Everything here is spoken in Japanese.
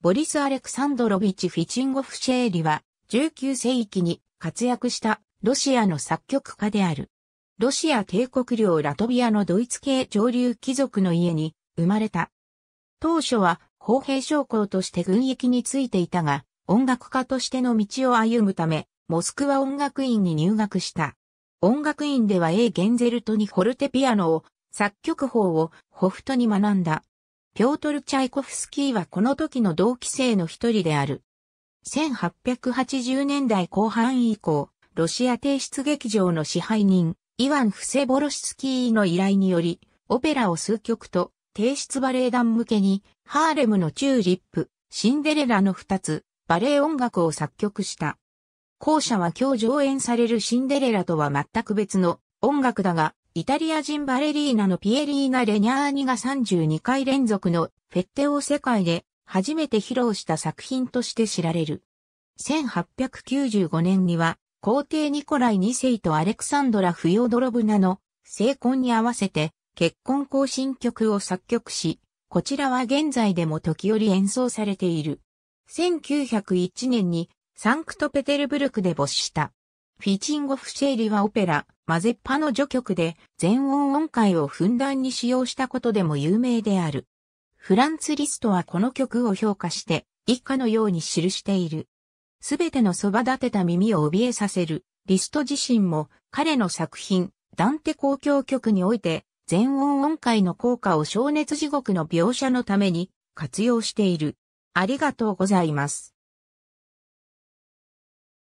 ボリス・アレクサンドロビッチ・フィチンゴフシェーリは、19世紀に活躍したロシアの作曲家である。ロシア帝国領ラトビアのドイツ系上流貴族の家に生まれた。当初は砲兵将校として軍役についていたが、音楽家としての道を歩むため、モスクワ音楽院に入学した。音楽院では A ゲンゼルトにホルテピアノを、作曲法をホフトに学んだ。ピョートル・チャイコフスキーはこの時の同期生の一人である。1880年代後半以降、ロシア帝室劇場の支配人、イワン・フセボロシスキーの依頼により、オペラを数曲と、帝室バレエ団向けに、ハーレムのチューリップ、シンデレラの二つ、バレエ音楽を作曲した。後者は今日上演されるシンデレラとは全く別の音楽だが、イタリア人バレリーナのピエリーナ・レニャーニが32回連続のフェッテオ世界で初めて披露した作品として知られる。1895年には皇帝ニコライ2世とアレクサンドラ・フヨドロブナの成婚に合わせて結婚行進曲を作曲し、こちらは現在でも時折演奏されている。1901年にサンクトペテルブルクで没した。フィチンゴフシェーリはオペラ、マゼッパの序曲で全音音階をふんだんに使用したことでも有名である。フランツ・リストはこの曲を評価して以下のように記している。すべてのそば立てた耳を怯えさせる。リスト自身も彼の作品、ダンテ交響曲において全音音階の効果を消熱地獄の描写のために活用している。ありがとうございます。